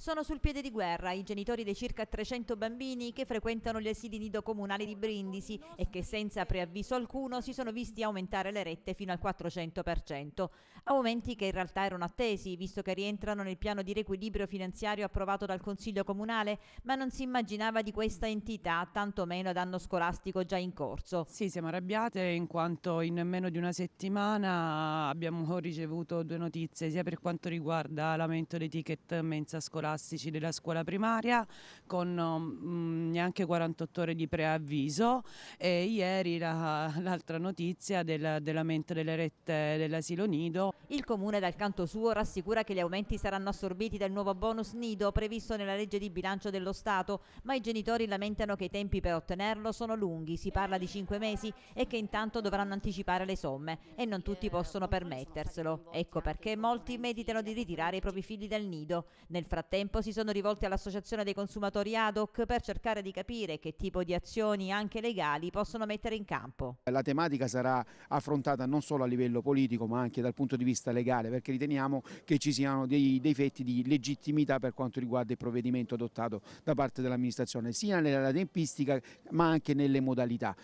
Sono sul piede di guerra i genitori dei circa 300 bambini che frequentano gli asili nido comunali di Brindisi e che senza preavviso alcuno si sono visti aumentare le rette fino al 400%, aumenti che in realtà erano attesi visto che rientrano nel piano di riequilibrio finanziario approvato dal Consiglio Comunale, ma non si immaginava di questa entità, tantomeno ad anno scolastico già in corso. Sì, siamo arrabbiate in quanto in meno di una settimana abbiamo ricevuto due notizie sia per quanto riguarda l'aumento dei ticket mensa scolastica scolastici della scuola primaria con mh, um, mm, neanche 48 ore di preavviso e ieri l'altra notizia del, dell'aumento delle rette dell'asilo nido. Il comune dal canto suo rassicura che gli aumenti saranno assorbiti dal nuovo bonus nido previsto nella legge di bilancio dello Stato, ma i genitori lamentano che i tempi per ottenerlo sono lunghi, si parla di 5 mesi e che intanto dovranno anticipare le somme e non tutti possono permetterselo. Ecco perché molti meditano di ritirare i propri figli dal nido. Nel frattempo tempo si sono rivolti all'Associazione dei consumatori ad hoc per cercare di capire che tipo di azioni, anche legali, possono mettere in campo. La tematica sarà affrontata non solo a livello politico ma anche dal punto di vista legale perché riteniamo che ci siano dei, difetti di legittimità per quanto riguarda il provvedimento adottato da parte dell'amministrazione sia nella tempistica ma anche nelle modalità.